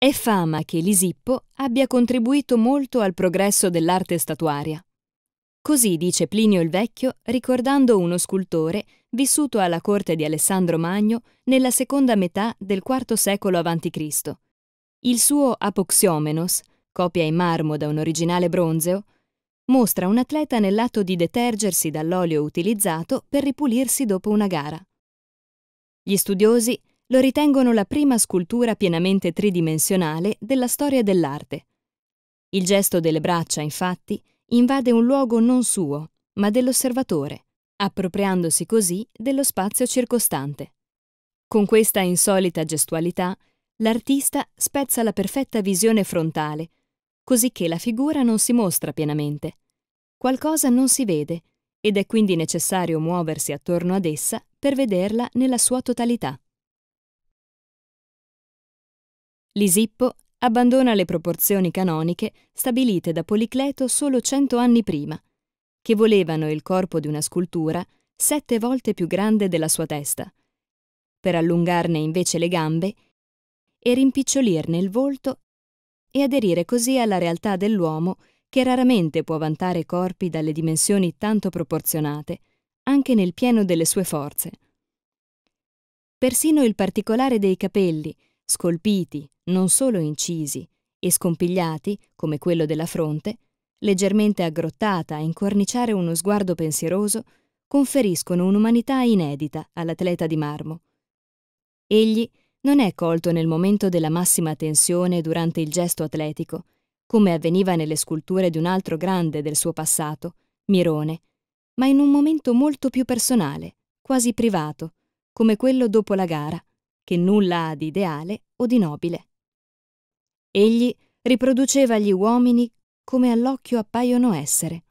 È fama che Lisippo abbia contribuito molto al progresso dell'arte statuaria. Così dice Plinio il Vecchio ricordando uno scultore vissuto alla corte di Alessandro Magno nella seconda metà del IV secolo a.C. Il suo Apoxiomenos, copia in marmo da un originale bronzeo, mostra un atleta nell'atto di detergersi dall'olio utilizzato per ripulirsi dopo una gara. Gli studiosi lo ritengono la prima scultura pienamente tridimensionale della storia dell'arte. Il gesto delle braccia, infatti, invade un luogo non suo, ma dell'osservatore, appropriandosi così dello spazio circostante. Con questa insolita gestualità, l'artista spezza la perfetta visione frontale, così che la figura non si mostra pienamente. Qualcosa non si vede ed è quindi necessario muoversi attorno ad essa per vederla nella sua totalità. Lisippo abbandona le proporzioni canoniche stabilite da Policleto solo cento anni prima, che volevano il corpo di una scultura sette volte più grande della sua testa, per allungarne invece le gambe e rimpicciolirne il volto e aderire così alla realtà dell'uomo che raramente può vantare corpi dalle dimensioni tanto proporzionate, anche nel pieno delle sue forze. Persino il particolare dei capelli, scolpiti, non solo incisi, e scompigliati, come quello della fronte, leggermente aggrottata a incorniciare uno sguardo pensieroso, conferiscono un'umanità inedita all'atleta di marmo. Egli non è colto nel momento della massima tensione durante il gesto atletico, come avveniva nelle sculture di un altro grande del suo passato, Mirone, ma in un momento molto più personale, quasi privato, come quello dopo la gara, che nulla ha di ideale o di nobile. Egli riproduceva gli uomini come all'occhio appaiono essere,